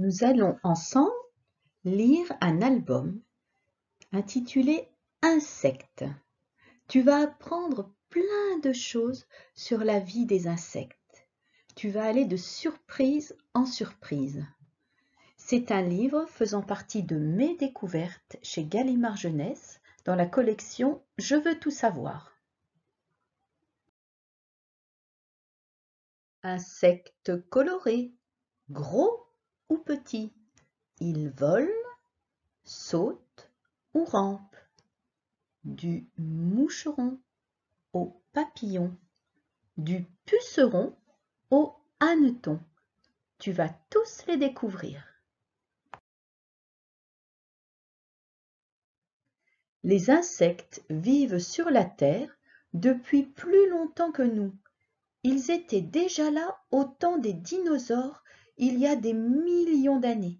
nous allons ensemble lire un album intitulé Insectes. Tu vas apprendre plein de choses sur la vie des insectes. Tu vas aller de surprise en surprise. C'est un livre faisant partie de mes découvertes chez Gallimard Jeunesse dans la collection Je veux tout savoir. Insectes colorés, gros petits. Ils volent, sautent ou rampent. Du moucheron au papillon. Du puceron au hanneton. Tu vas tous les découvrir. Les insectes vivent sur la Terre depuis plus longtemps que nous. Ils étaient déjà là au temps des dinosaures il y a des millions d'années.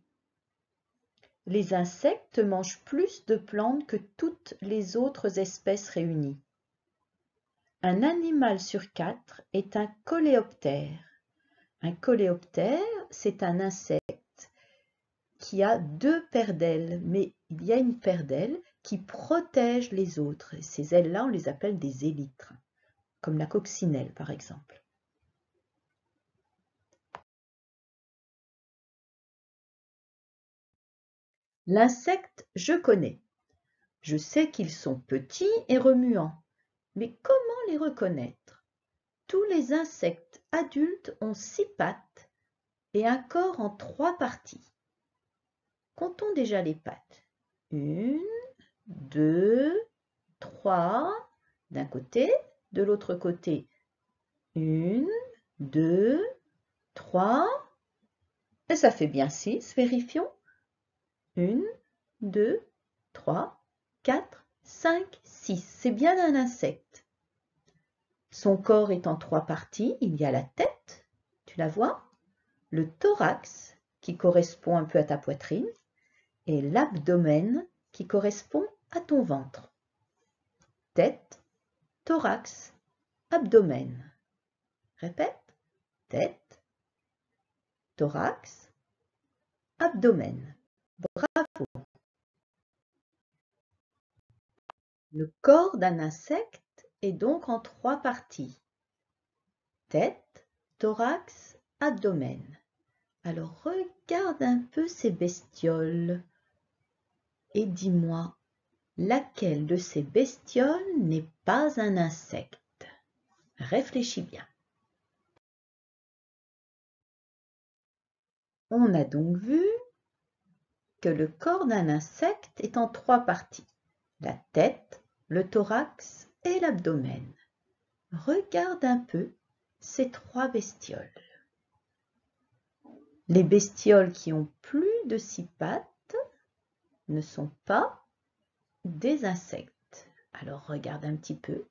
Les insectes mangent plus de plantes que toutes les autres espèces réunies. Un animal sur quatre est un coléoptère. Un coléoptère, c'est un insecte qui a deux paires d'ailes, mais il y a une paire d'ailes qui protège les autres. Ces ailes-là, on les appelle des élytres, comme la coccinelle par exemple. L'insecte, je connais. Je sais qu'ils sont petits et remuants, mais comment les reconnaître Tous les insectes adultes ont six pattes et un corps en trois parties. Comptons déjà les pattes. Une, deux, trois, d'un côté, de l'autre côté. Une, deux, trois. Et ça fait bien six, vérifions. 1, 2, 3, 4, 5, 6. C'est bien un insecte. Son corps est en trois parties. Il y a la tête, tu la vois, le thorax qui correspond un peu à ta poitrine et l'abdomen qui correspond à ton ventre. Tête, thorax, abdomen. Répète, tête, thorax, abdomen. Le corps d'un insecte est donc en trois parties. Tête, thorax, abdomen. Alors regarde un peu ces bestioles et dis-moi laquelle de ces bestioles n'est pas un insecte. Réfléchis bien. On a donc vu que le corps d'un insecte est en trois parties, la tête, le thorax et l'abdomen. Regarde un peu ces trois bestioles. Les bestioles qui ont plus de six pattes ne sont pas des insectes. Alors regarde un petit peu.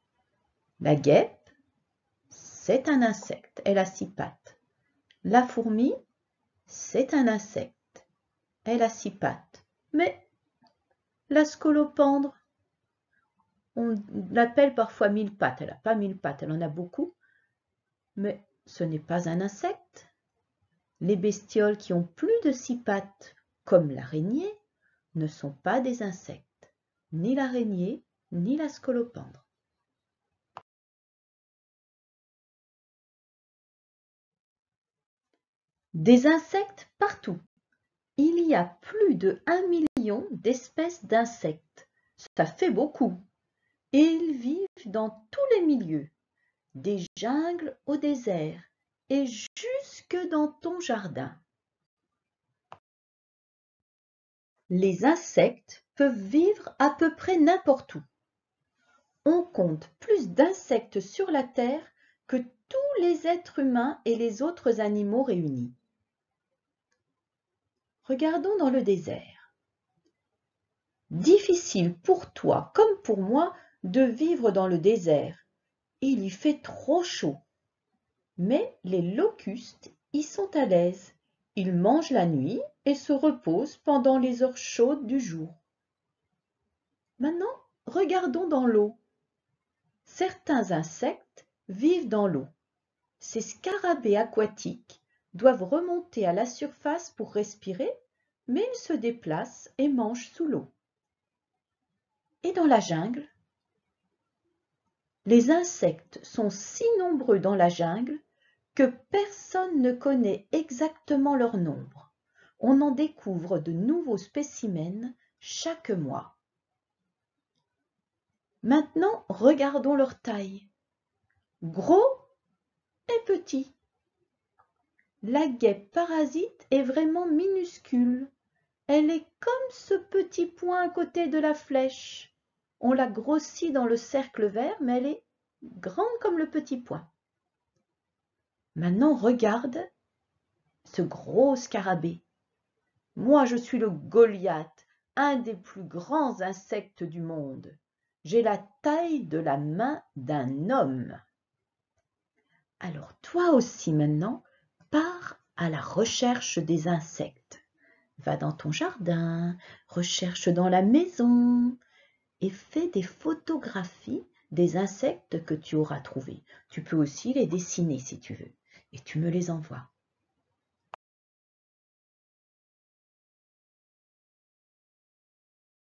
La guêpe, c'est un insecte, elle a six pattes. La fourmi, c'est un insecte, elle a six pattes. Mais la scolopendre, on l'appelle parfois mille pattes. Elle n'a pas mille pattes, elle en a beaucoup. Mais ce n'est pas un insecte. Les bestioles qui ont plus de six pattes, comme l'araignée, ne sont pas des insectes. Ni l'araignée, ni la scolopendre. Des insectes partout. Il y a plus de un million d'espèces d'insectes. Ça fait beaucoup et ils vivent dans tous les milieux, des jungles au désert et jusque dans ton jardin. Les insectes peuvent vivre à peu près n'importe où. On compte plus d'insectes sur la Terre que tous les êtres humains et les autres animaux réunis. Regardons dans le désert. Difficile pour toi comme pour moi de vivre dans le désert. Il y fait trop chaud. Mais les locustes y sont à l'aise. Ils mangent la nuit et se reposent pendant les heures chaudes du jour. Maintenant, regardons dans l'eau. Certains insectes vivent dans l'eau. Ces scarabées aquatiques doivent remonter à la surface pour respirer, mais ils se déplacent et mangent sous l'eau. Et dans la jungle, les insectes sont si nombreux dans la jungle que personne ne connaît exactement leur nombre. On en découvre de nouveaux spécimens chaque mois. Maintenant, regardons leur taille. Gros et petit. La guêpe parasite est vraiment minuscule. Elle est comme ce petit point à côté de la flèche. On la grossit dans le cercle vert, mais elle est grande comme le petit poing. Maintenant, regarde ce gros scarabée. Moi, je suis le Goliath, un des plus grands insectes du monde. J'ai la taille de la main d'un homme. Alors toi aussi maintenant, pars à la recherche des insectes. Va dans ton jardin, recherche dans la maison, et fais des photographies des insectes que tu auras trouvés. Tu peux aussi les dessiner si tu veux et tu me les envoies.